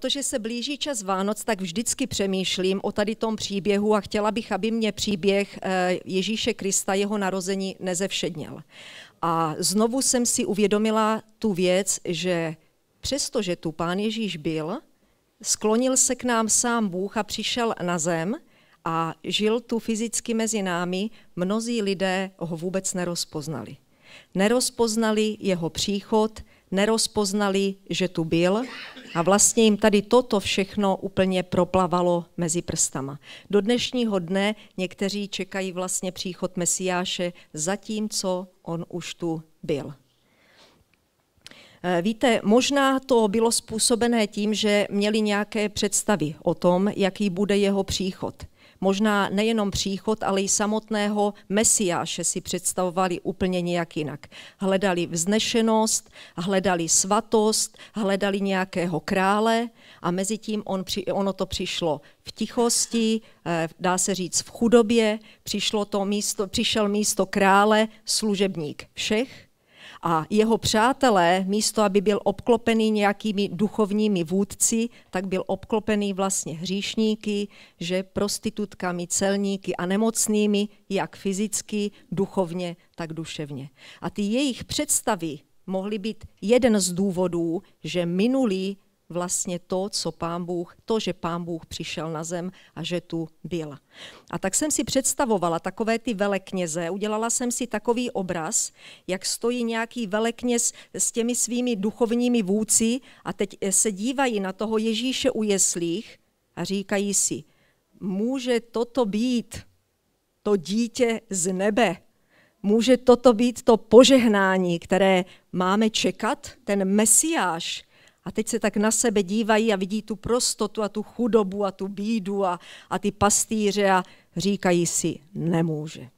Protože se blíží čas Vánoc, tak vždycky přemýšlím o tady tom příběhu a chtěla bych, aby mě příběh eh, Ježíše Krista, jeho narození, nezevšednil. A znovu jsem si uvědomila tu věc, že přestože tu pán Ježíš byl, sklonil se k nám sám Bůh a přišel na zem a žil tu fyzicky mezi námi, mnozí lidé ho vůbec nerozpoznali. Nerozpoznali jeho příchod, nerozpoznali, že tu byl a vlastně jim tady toto všechno úplně proplavalo mezi prstama. Do dnešního dne někteří čekají vlastně příchod Mesiáše, zatímco on už tu byl. Eh, víte, možná to bylo způsobené tím, že měli nějaké představy o tom, jaký bude jeho příchod možná nejenom příchod, ale i samotného mesiáše si představovali úplně nějak jinak. Hledali vznešenost, hledali svatost, hledali nějakého krále a mezi tím on, ono to přišlo v tichosti, eh, dá se říct v chudobě, přišlo to místo, přišel místo krále služebník všech a jeho přátelé, místo aby byl obklopený nějakými duchovními vůdci, tak byl obklopený vlastně hříšníky, že prostitutkami, celníky a nemocnými, jak fyzicky, duchovně, tak duševně. A ty jejich představy mohly být jeden z důvodů, že minulý vlastně to, co pán Bůh, to, že pán Bůh přišel na zem a že tu byl. A tak jsem si představovala takové ty velekněze, udělala jsem si takový obraz, jak stojí nějaký velekněz s těmi svými duchovními vůci a teď eh, se dívají na toho Ježíše u jeslích a říkají si, může toto být to dítě z nebe, může toto být to požehnání, které máme čekat, ten mesiáš, a teď se tak na sebe dívají a vidí tu prostotu a tu chudobu a tu bídu a, a ty pastýře a říkají si, nemůže.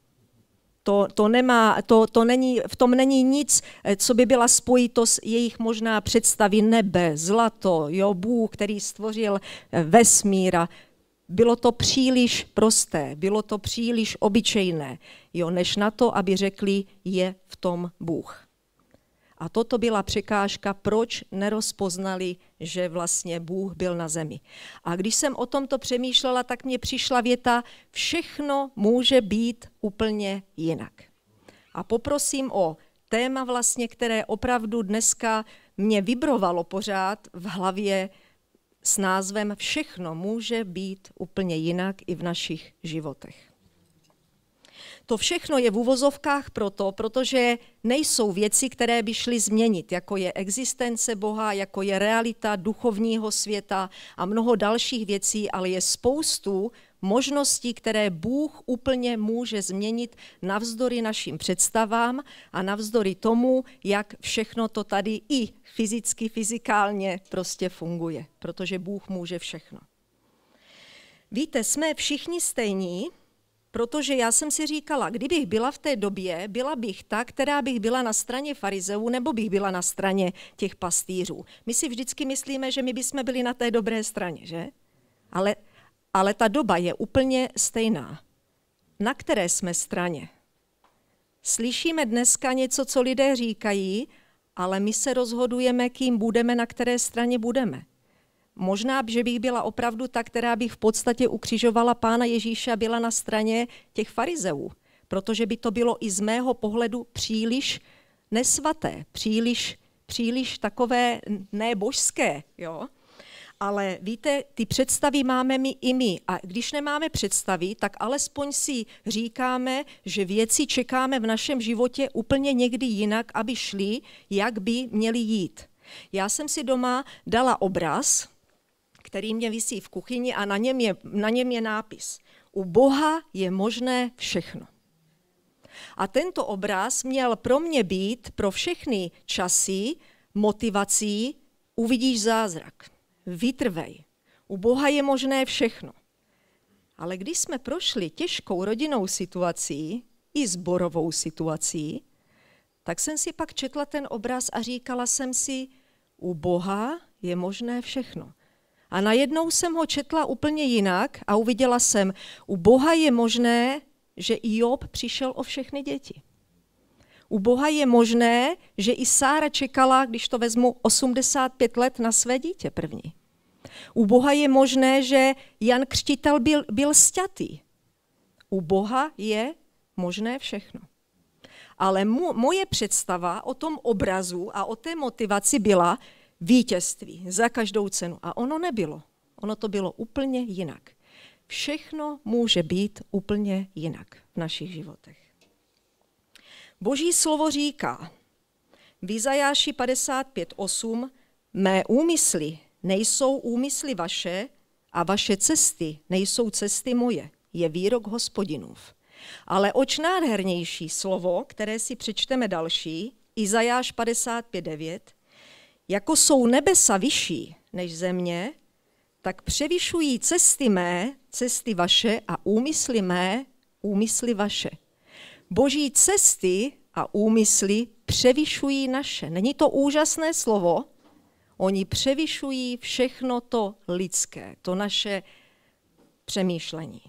To, to, nemá, to, to není, v tom není nic, eh, co by byla spojitost jejich možná představy nebe, zlato, jo, Bůh, který stvořil eh, vesmíra. Bylo to příliš prosté, bylo to příliš obyčejné, jo, než na to, aby řekli, je v tom Bůh. A toto byla překážka, proč nerozpoznali, že vlastně Bůh byl na zemi. A když jsem o tomto přemýšlela, tak mě přišla věta, všechno může být úplně jinak. A poprosím o téma vlastně, které opravdu dneska mě vibrovalo pořád v hlavě s názvem Všechno může být úplně jinak i v našich životech. To všechno je v uvozovkách proto, protože nejsou věci, které by šly změnit, jako je existence Boha, jako je realita duchovního světa a mnoho dalších věcí, ale je spoustu možností, které Bůh úplně může změnit navzdory našim představám a navzdory tomu, jak všechno to tady i fyzicky, fyzikálně prostě funguje, protože Bůh může všechno. Víte, jsme všichni stejní, protože já jsem si říkala, kdybych byla v té době, byla bych ta, která bych byla na straně farizeů nebo bych byla na straně těch pastýřů. My si vždycky myslíme, že my bychom byli na té dobré straně, že? Ale, ale ta doba je úplně stejná. Na které jsme straně? Slyšíme dneska něco, co lidé říkají, ale my se rozhodujeme, kým budeme, na které straně budeme. Možná, že bych byla opravdu ta, která by v podstatě ukřižovala pána Ježíše a byla na straně těch farizeů, protože by to bylo i z mého pohledu příliš nesvaté, příliš, příliš takové nebožské. Jo? Ale víte, ty představy máme my i my. A když nemáme představy, tak alespoň si říkáme, že věci čekáme v našem životě úplně někdy jinak, aby šly, jak by měly jít. Já jsem si doma dala obraz, který mě visí v kuchyni a na něm je, na něm je nápis. U Boha je možné všechno. A tento obraz měl pro mě být pro všechny časy motivací uvidíš zázrak, vytrvej, u Boha je možné všechno. Ale když jsme prošli těžkou rodinnou situací i zborovou situací, tak jsem si pak četla ten obraz a říkala jsem si, u Boha je možné všechno. A najednou jsem ho četla úplně jinak a uviděla jsem, u Boha je možné, že i Job přišel o všechny děti. U Boha je možné, že i Sára čekala, když to vezmu, 85 let na své dítě první. U Boha je možné, že Jan Křtitel byl, byl sťatý. U Boha je možné všechno. Ale mu, moje představa o tom obrazu a o té motivaci byla, vítězství za každou cenu. A ono nebylo. Ono to bylo úplně jinak. Všechno může být úplně jinak v našich životech. Boží slovo říká, v Izajáši 55.8, mé úmysly nejsou úmysly vaše a vaše cesty nejsou cesty moje, je výrok hospodinův. Ale oč nádhernější slovo, které si přečteme další, Izajáš jako jsou nebesa vyšší než země, tak převyšují cesty mé, cesty vaše a úmysly mé, úmysly vaše. Boží cesty a úmysly převyšují naše. Není to úžasné slovo? Oni převyšují všechno to lidské, to naše přemýšlení.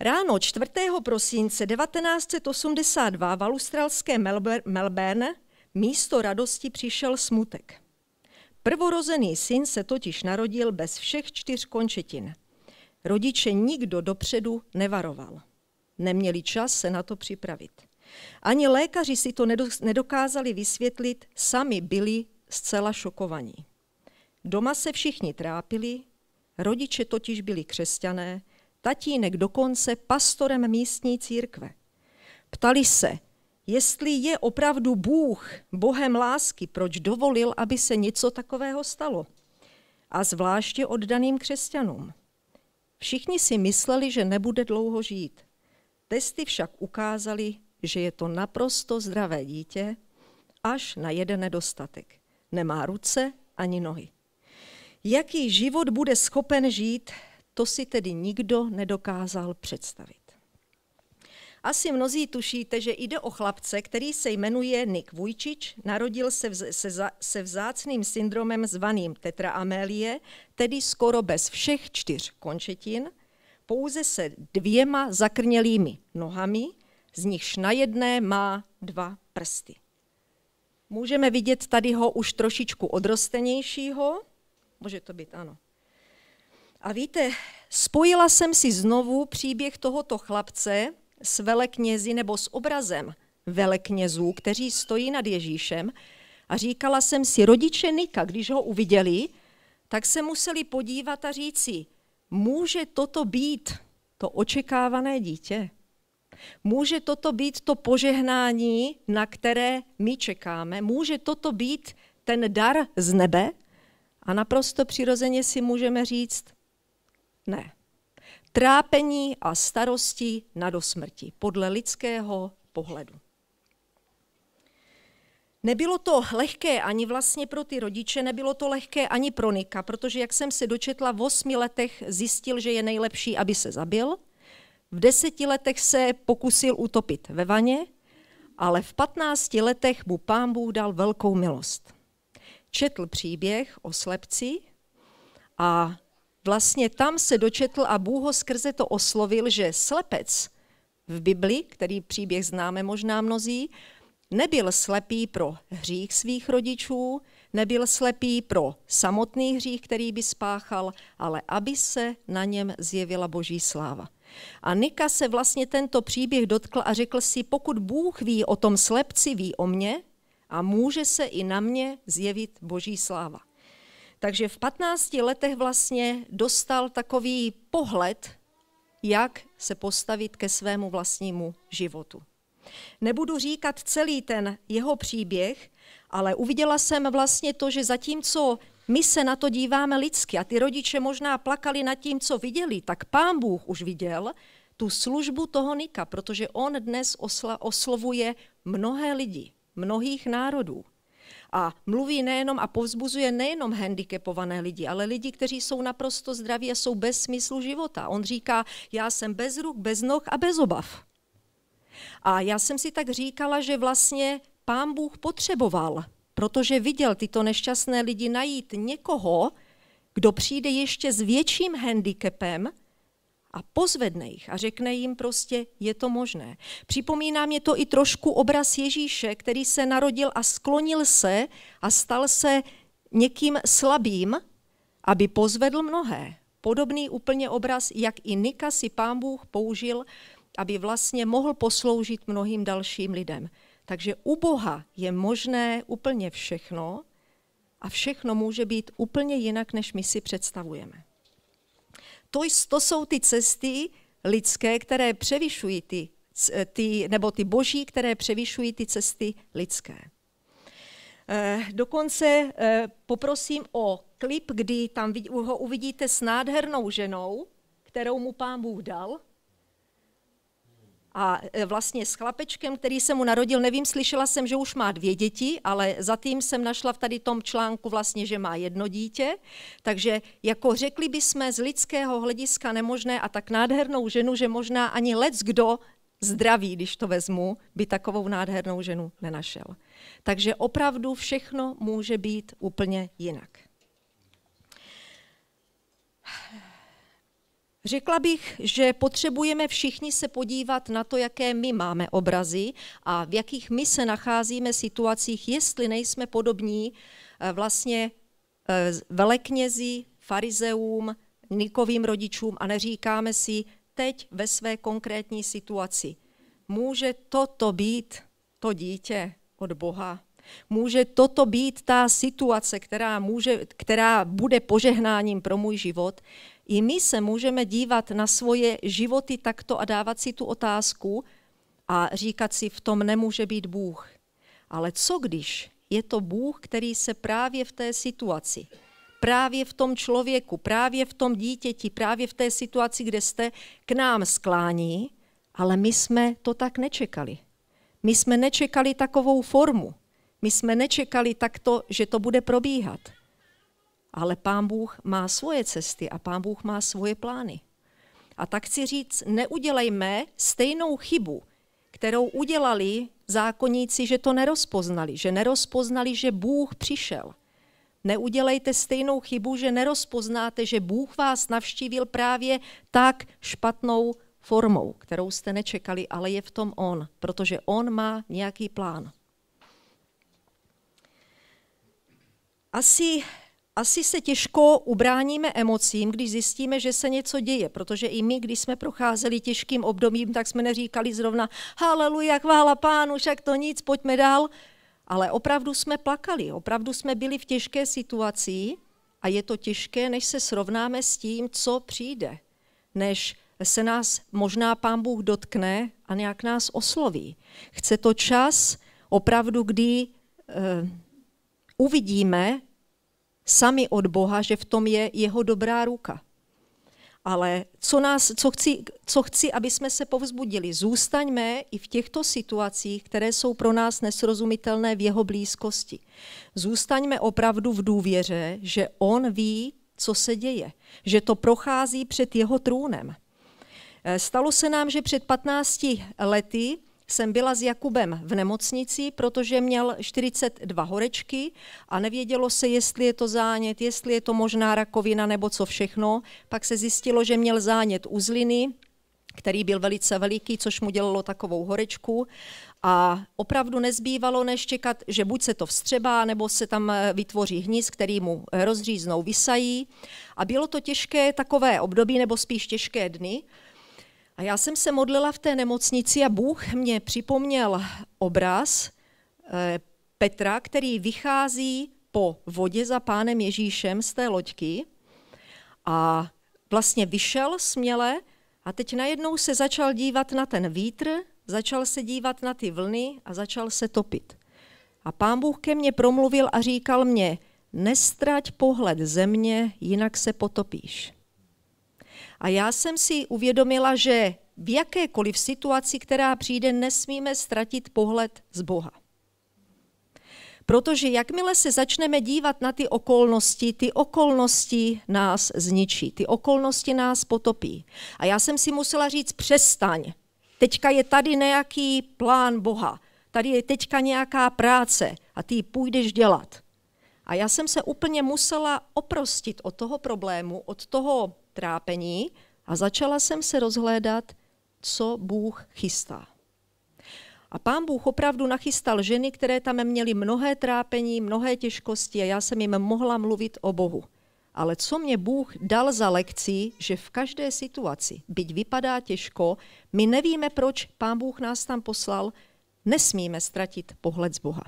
Ráno 4. prosince 1982 v australské Melbourne místo radosti přišel smutek. Prvorozený syn se totiž narodil bez všech čtyř končetin. Rodiče nikdo dopředu nevaroval. Neměli čas se na to připravit. Ani lékaři si to nedokázali vysvětlit, sami byli zcela šokovaní. Doma se všichni trápili, rodiče totiž byli křesťané, tatínek dokonce pastorem místní církve. Ptali se, jestli je opravdu Bůh Bohem lásky, proč dovolil, aby se něco takového stalo. A zvláště oddaným křesťanům. Všichni si mysleli, že nebude dlouho žít. Testy však ukázaly, že je to naprosto zdravé dítě, až na jeden nedostatek. Nemá ruce ani nohy. Jaký život bude schopen žít, to si tedy nikdo nedokázal představit. Asi mnozí tušíte, že jde o chlapce, který se jmenuje Nik Vujčič, narodil se, v, se, za, se vzácným syndromem zvaným tetraamélie, tedy skoro bez všech čtyř končetin, pouze se dvěma zakrnělými nohami, z nichž na jedné má dva prsty. Můžeme vidět tady ho už trošičku odrostenějšího. Může to být, ano. A víte, spojila jsem si znovu příběh tohoto chlapce s veleknězi nebo s obrazem veleknězů, kteří stojí nad Ježíšem a říkala jsem si, rodiče Nika, když ho uviděli, tak se museli podívat a říci, může toto být to očekávané dítě? Může toto být to požehnání, na které my čekáme? Může toto být ten dar z nebe? A naprosto přirozeně si můžeme říct, ne, trápení a starosti na dosmrti podle lidského pohledu. Nebylo to lehké ani vlastně pro ty rodiče, nebylo to lehké ani pro Nika, protože jak jsem se dočetla, v osmi letech zjistil, že je nejlepší, aby se zabil. V deseti letech se pokusil utopit ve vaně, ale v patnácti letech mu pán Bůh dal velkou milost. Četl příběh o slepci a vlastně tam se dočetl a Bůh ho skrze to oslovil, že slepec v Bibli, který příběh známe možná mnozí, nebyl slepý pro hřích svých rodičů, nebyl slepý pro samotný hřích, který by spáchal, ale aby se na něm zjevila boží sláva. A Nika se vlastně tento příběh dotkl a řekl si, pokud Bůh ví o tom slepci, ví o mně a může se i na mě zjevit boží sláva. Takže v 15 letech vlastně dostal takový pohled, jak se postavit ke svému vlastnímu životu. Nebudu říkat celý ten jeho příběh, ale uviděla jsem vlastně to, že zatímco my se na to díváme lidsky a ty rodiče možná plakali nad tím, co viděli, tak pán Bůh už viděl tu službu toho Nika, protože on dnes osla, oslovuje mnohé lidi, mnohých národů a mluví nejenom a povzbuzuje nejenom handicapované lidi, ale lidi, kteří jsou naprosto zdraví a jsou bez smyslu života. On říká, já jsem bez ruk, bez noh a bez obav. A já jsem si tak říkala, že vlastně pán Bůh potřeboval, protože viděl tyto nešťastné lidi najít někoho, kdo přijde ještě s větším handicapem, a pozvedne jich a řekne jim prostě, je to možné. Připomíná mě to i trošku obraz Ježíše, který se narodil a sklonil se a stal se někým slabým, aby pozvedl mnohé. Podobný úplně obraz, jak i Nika si pán Bůh použil, aby vlastně mohl posloužit mnohým dalším lidem. Takže u Boha je možné úplně všechno a všechno může být úplně jinak, než my si představujeme to, to jsou ty cesty lidské, které převyšují ty, ty, nebo ty boží, které převyšují ty cesty lidské. Eh, dokonce eh, poprosím o klip, kdy tam ho uvidíte s nádhernou ženou, kterou mu pán Bůh dal a e, vlastně s chlapečkem, který se mu narodil, nevím, slyšela jsem, že už má dvě děti, ale zatím jsem našla v tady tom článku vlastně, že má jedno dítě, takže jako řekli bychom z lidského hlediska nemožné a tak nádhernou ženu, že možná ani lec kdo zdraví, když to vezmu, by takovou nádhernou ženu nenašel. Takže opravdu všechno může být úplně jinak. Řekla bych, že potřebujeme všichni se podívat na to, jaké my máme obrazy a v jakých my se nacházíme situacích, jestli nejsme podobní eh, vlastně eh, veleknězi, farizeům, Nikovým rodičům a neříkáme si teď ve své konkrétní situaci. Může toto být to dítě od Boha? Může toto být ta situace, která, může, která bude požehnáním pro můj život? I my se můžeme dívat na svoje životy takto a dávat si tu otázku a říkat si, v tom nemůže být Bůh. Ale co když je to Bůh, který se právě v té situaci, právě v tom člověku, právě v tom dítěti, právě v té situaci, kde jste, k nám sklání, ale my jsme to tak nečekali. My jsme nečekali takovou formu. My jsme nečekali takto, že to bude probíhat. Ale pán Bůh má svoje cesty a pán Bůh má svoje plány. A tak chci říct, neudělejme stejnou chybu, kterou udělali zákonníci, že to nerozpoznali, že nerozpoznali, že Bůh přišel. Neudělejte stejnou chybu, že nerozpoznáte, že Bůh vás navštívil právě tak špatnou formou, kterou jste nečekali, ale je v tom On, protože On má nějaký plán. Asi asi se těžko ubráníme emocím, když zjistíme, že se něco děje, protože i my, když jsme procházeli těžkým obdobím, tak jsme neříkali zrovna haleluja, chvála pánu, však to nic, pojďme dál. Ale opravdu jsme plakali, opravdu jsme byli v těžké situaci a je to těžké, než se srovnáme s tím, co přijde, než se nás možná pán Bůh dotkne a nějak nás osloví. Chce to čas opravdu, kdy eh, uvidíme, sami od Boha, že v tom je jeho dobrá ruka. Ale co, nás, co, chci, co chci, aby jsme se povzbudili? Zůstaňme i v těchto situacích, které jsou pro nás nesrozumitelné v jeho blízkosti. Zůstaňme opravdu v důvěře, že on ví, co se děje, že to prochází před jeho trůnem. Eh, stalo se nám, že před 15 lety jsem byla s Jakubem v nemocnici, protože měl 42 horečky a nevědělo se, jestli je to zánět, jestli je to možná rakovina nebo co všechno. Pak se zjistilo, že měl zánět uzliny, který byl velice veliký, což mu dělalo takovou horečku. A opravdu nezbývalo než čekat, že buď se to vstřebá, nebo se tam eh, vytvoří hníz, který mu rozříznou, vysají. A bylo to těžké takové období, nebo spíš těžké dny, a já jsem se modlila v té nemocnici a Bůh mě připomněl obraz eh, Petra, který vychází po vodě za pánem Ježíšem z té loďky a vlastně vyšel směle a teď najednou se začal dívat na ten vítr, začal se dívat na ty vlny a začal se topit. A pán Bůh ke mně promluvil a říkal mě, nestrať pohled země, jinak se potopíš. A já jsem si uvědomila, že v jakékoliv situaci, která přijde, nesmíme ztratit pohled z Boha. Protože jakmile se začneme dívat na ty okolnosti, ty okolnosti nás zničí, ty okolnosti nás potopí. A já jsem si musela říct, přestaň, teďka je tady nějaký plán Boha, tady je teďka nějaká práce a ty ji půjdeš dělat. A já jsem se úplně musela oprostit od toho problému, od toho trápení a začala jsem se rozhlédat, co Bůh chystá. A pán Bůh opravdu nachystal ženy, které tam měly mnohé trápení, mnohé těžkosti a já jsem jim mohla mluvit o Bohu. Ale co mě Bůh dal za lekci, že v každé situaci, byť vypadá těžko, my nevíme, proč pán Bůh nás tam poslal, nesmíme ztratit pohled z Boha.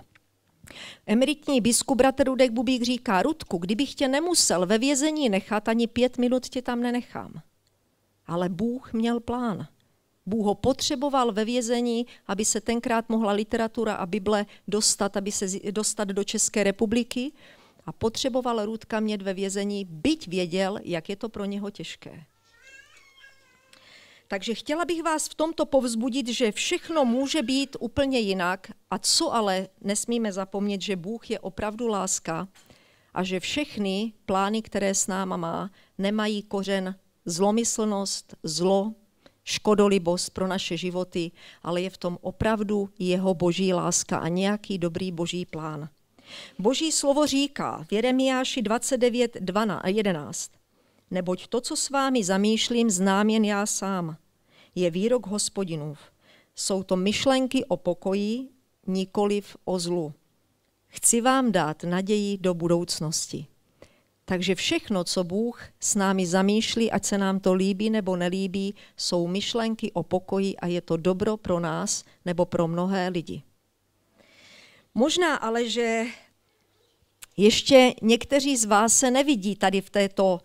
Emeritní biskup bratr Rudek Bubík říká, Rudku, kdybych tě nemusel ve vězení nechat, ani pět minut tě tam nenechám. Ale Bůh měl plán. Bůh ho potřeboval ve vězení, aby se tenkrát mohla literatura a Bible dostat, aby se dostat do České republiky a potřeboval Rudka mět ve vězení, byť věděl, jak je to pro něho těžké. Takže chtěla bych vás v tomto povzbudit, že všechno může být úplně jinak a co ale nesmíme zapomnět, že Bůh je opravdu láska a že všechny plány, které s náma má, nemají kořen zlomyslnost, zlo, škodolibost pro naše životy, ale je v tom opravdu jeho boží láska a nějaký dobrý boží plán. Boží slovo říká v Jeremiáši 29, 12, 11 neboť to, co s vámi zamýšlím, znám jen já sám. Je výrok hospodinův. Jsou to myšlenky o pokoji, nikoliv o zlu. Chci vám dát naději do budoucnosti. Takže všechno, co Bůh s námi zamýšlí, ať se nám to líbí nebo nelíbí, jsou myšlenky o pokoji a je to dobro pro nás nebo pro mnohé lidi. Možná ale, že ještě někteří z vás se nevidí tady v této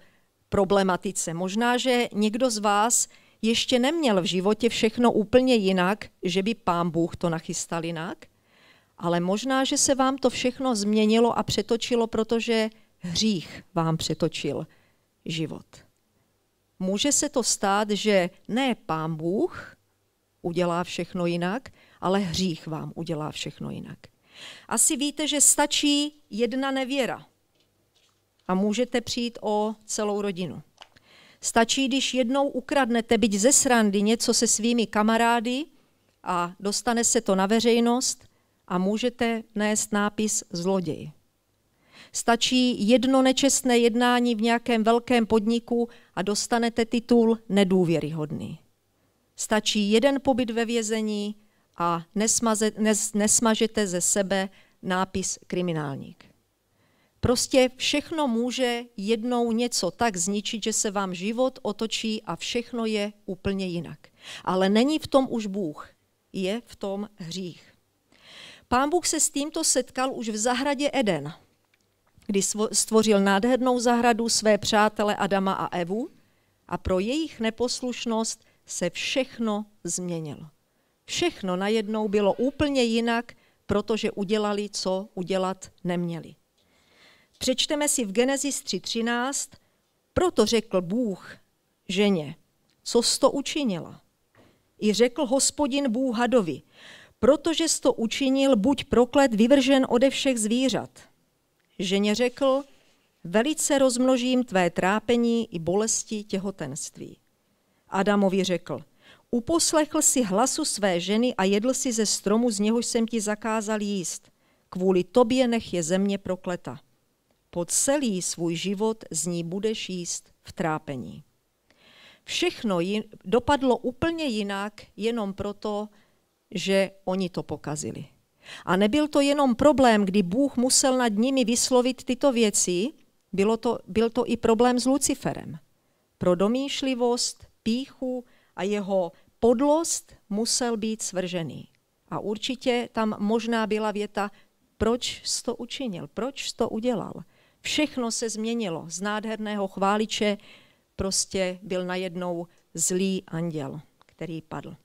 problematice. Možná, že někdo z vás ještě neměl v životě všechno úplně jinak, že by pán Bůh to nachystal jinak, ale možná, že se vám to všechno změnilo a přetočilo, protože hřích vám přetočil život. Může se to stát, že ne pán Bůh udělá všechno jinak, ale hřích vám udělá všechno jinak. Asi víte, že stačí jedna nevěra – a můžete přijít o celou rodinu. Stačí, když jednou ukradnete byť ze srandy něco se svými kamarády a dostane se to na veřejnost a můžete nést nápis zloděj. Stačí jedno nečestné jednání v nějakém velkém podniku a dostanete titul nedůvěryhodný. Stačí jeden pobyt ve vězení a nesmaze, nes, nesmažete ze sebe nápis kriminálník. Prostě všechno může jednou něco tak zničit, že se vám život otočí a všechno je úplně jinak. Ale není v tom už Bůh, je v tom hřích. Pán Bůh se s tímto setkal už v zahradě Eden, kdy stvořil nádhernou zahradu své přátele Adama a Evu a pro jejich neposlušnost se všechno změnilo. Všechno najednou bylo úplně jinak, protože udělali, co udělat neměli. Přečteme si v Genesis 3.13, proto řekl Bůh ženě, co jsi to učinila? I řekl hospodin Bůh hadovi, protože jsi to učinil, buď proklet, vyvržen ode všech zvířat. Ženě řekl, velice rozmnožím tvé trápení i bolesti těhotenství. Adamovi řekl, uposlechl si hlasu své ženy a jedl si ze stromu, z něhož jsem ti zakázal jíst. Kvůli tobě nech je země prokleta po celý svůj život z ní budeš jíst v trápení. Všechno jin, dopadlo úplně jinak jenom proto, že oni to pokazili. A nebyl to jenom problém, kdy Bůh musel nad nimi vyslovit tyto věci, bylo to, byl to i problém s Luciferem. Pro domýšlivost, píchu a jeho podlost musel být svržený. A určitě tam možná byla věta, proč jsi to učinil, proč jsi to udělal. Všechno se změnilo. Z nádherného chváliče prostě byl najednou zlý anděl, který padl.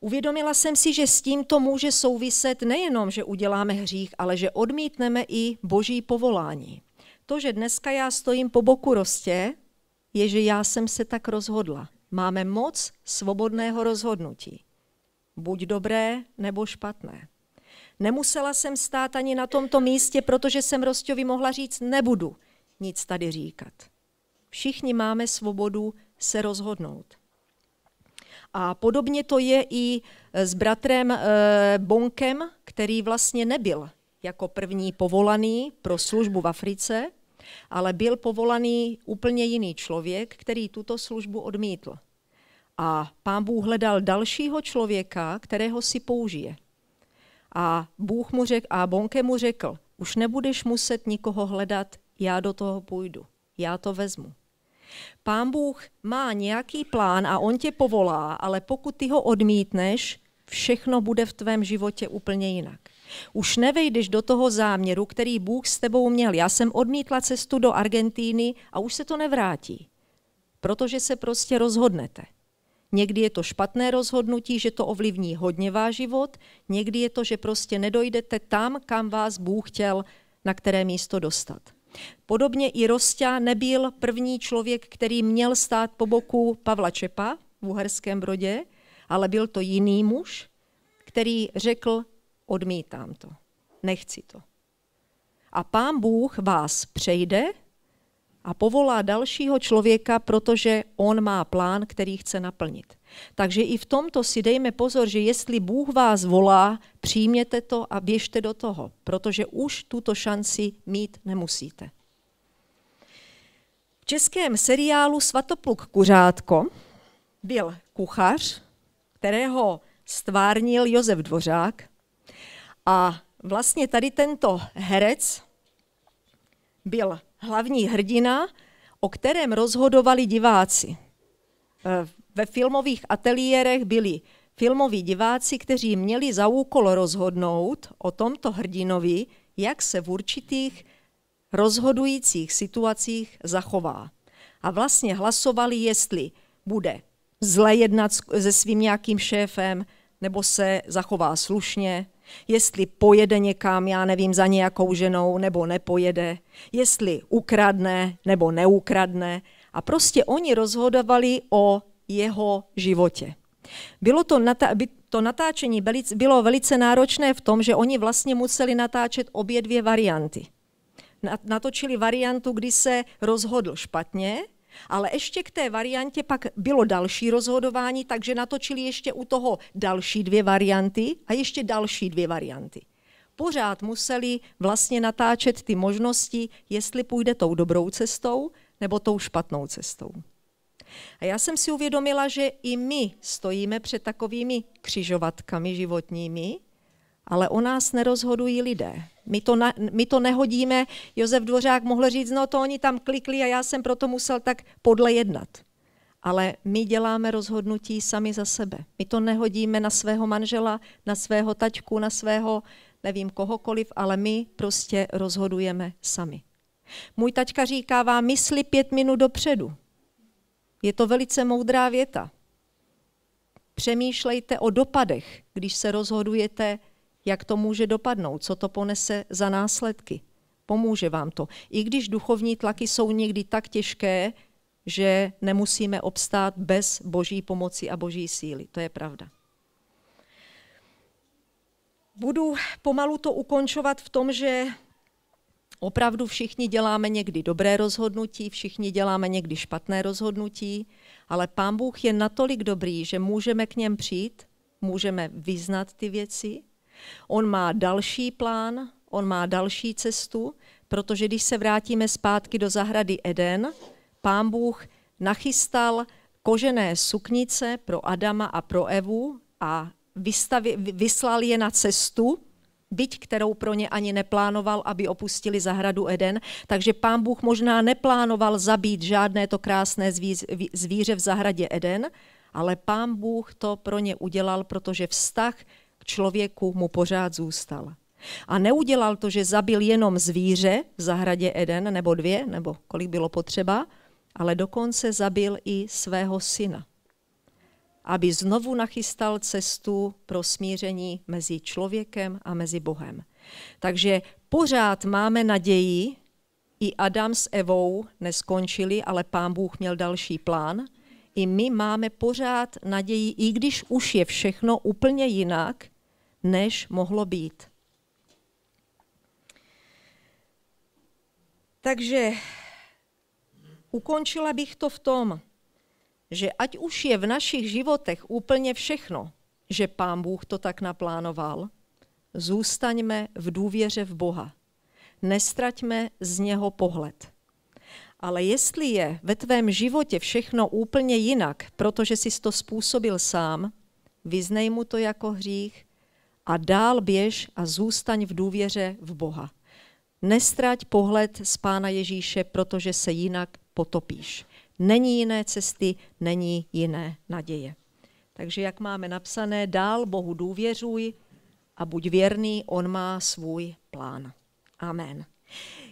Uvědomila jsem si, že s tímto může souviset nejenom, že uděláme hřích, ale že odmítneme i boží povolání. To, že dneska já stojím po boku rostě, je, že já jsem se tak rozhodla. Máme moc svobodného rozhodnutí. Buď dobré nebo špatné. Nemusela jsem stát ani na tomto místě, protože jsem Rostěvi mohla říct, nebudu nic tady říkat. Všichni máme svobodu se rozhodnout. A podobně to je i s bratrem eh, Bonkem, který vlastně nebyl jako první povolaný pro službu v Africe, ale byl povolaný úplně jiný člověk, který tuto službu odmítl. A pán Bůh hledal dalšího člověka, kterého si použije. A Bůh mu řekl, a Bonke mu řekl, už nebudeš muset nikoho hledat, já do toho půjdu, já to vezmu. Pán Bůh má nějaký plán a on tě povolá, ale pokud ty ho odmítneš, všechno bude v tvém životě úplně jinak. Už nevejdeš do toho záměru, který Bůh s tebou měl. Já jsem odmítla cestu do Argentíny a už se to nevrátí, protože se prostě rozhodnete. Někdy je to špatné rozhodnutí, že to ovlivní hodně váš život, někdy je to, že prostě nedojdete tam, kam vás Bůh chtěl na které místo dostat. Podobně i Rostě nebyl první člověk, který měl stát po boku Pavla Čepa v Uherském Brodě, ale byl to jiný muž, který řekl, odmítám to, nechci to. A pán Bůh vás přejde a povolá dalšího člověka, protože on má plán, který chce naplnit. Takže i v tomto si dejme pozor, že jestli Bůh vás volá, přijměte to a běžte do toho, protože už tuto šanci mít nemusíte. V českém seriálu Svatopluk Kuřátko byl kuchař, kterého stvárnil Josef Dvořák. A vlastně tady tento herec byl hlavní hrdina, o kterém rozhodovali diváci. E, ve filmových ateliérech byli filmoví diváci, kteří měli za úkol rozhodnout o tomto hrdinovi, jak se v určitých rozhodujících situacích zachová. A vlastně hlasovali, jestli bude zle jednat se svým nějakým šéfem, nebo se zachová slušně, Jestli pojede někam, já nevím, za nějakou ženou, nebo nepojede, jestli ukradne nebo neukradne. A prostě oni rozhodovali o jeho životě. Bylo to, natá- to natáčení bylo velice náročné v tom, že oni vlastně museli natáčet obě dvě varianty. Natočili variantu, kdy se rozhodl špatně ale ještě k té variantě pak bylo další rozhodování, takže natočili ještě u toho další dvě varianty a ještě další dvě varianty. Pořád museli vlastně natáčet ty možnosti, jestli půjde tou dobrou cestou nebo tou špatnou cestou. A já jsem si uvědomila, že i my stojíme před takovými křižovatkami životními, ale o nás nerozhodují lidé. My to, na, my to nehodíme. Josef Dvořák mohl říct, no to oni tam klikli a já jsem proto musel tak podle jednat. Ale my děláme rozhodnutí sami za sebe. My to nehodíme na svého manžela, na svého taťku, na svého nevím kohokoliv, ale my prostě rozhodujeme sami. Můj taťka říkává, mysli pět minut dopředu. Je to velice moudrá věta. Přemýšlejte o dopadech, když se rozhodujete jak to může dopadnout, co to ponese za následky. Pomůže vám to. I když duchovní tlaky jsou někdy tak těžké, že nemusíme obstát bez boží pomoci a boží síly. To je pravda. Budu pomalu to ukončovat v tom, že opravdu všichni děláme někdy dobré rozhodnutí, všichni děláme někdy špatné rozhodnutí, ale Pán Bůh je natolik dobrý, že můžeme k něm přijít, můžeme vyznat ty věci On má další plán, on má další cestu, protože když se vrátíme zpátky do zahrady Eden, pán Bůh nachystal kožené suknice pro Adama a pro Evu a vystavi, vyslal je na cestu, byť kterou pro ně ani neplánoval, aby opustili zahradu Eden. Takže pán Bůh možná neplánoval zabít žádné to krásné zvíře v zahradě Eden, ale pán Bůh to pro ně udělal, protože vztah člověku mu pořád zůstal. A neudělal to, že zabil jenom zvíře v zahradě Eden nebo dvě, nebo kolik bylo potřeba, ale dokonce zabil i svého syna, aby znovu nachystal cestu pro smíření mezi člověkem a mezi Bohem. Takže pořád máme naději, i Adam s Evou neskončili, ale pán Bůh měl další plán. I my máme pořád naději, i když už je všechno úplně jinak, než mohlo být. Takže ukončila bych to v tom, že ať už je v našich životech úplně všechno, že Pán Bůh to tak naplánoval, zůstaňme v důvěře v Boha. Nestraťme z něho pohled. Ale jestli je ve tvém životě všechno úplně jinak, protože jsi to způsobil sám, vyznej mu to jako hřích, a dál běž a zůstaň v důvěře v Boha. Nestrať pohled z Pána Ježíše, protože se jinak potopíš. Není jiné cesty, není jiné naděje. Takže jak máme napsané, dál Bohu důvěřuj a buď věrný, on má svůj plán. Amen.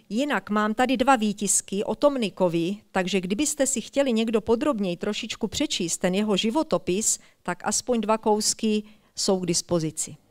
Jinak mám tady dva výtisky o Tomnikovi, takže kdybyste si chtěli někdo podrobněji trošičku přečíst ten jeho životopis, tak aspoň dva kousky jsou k dispozici.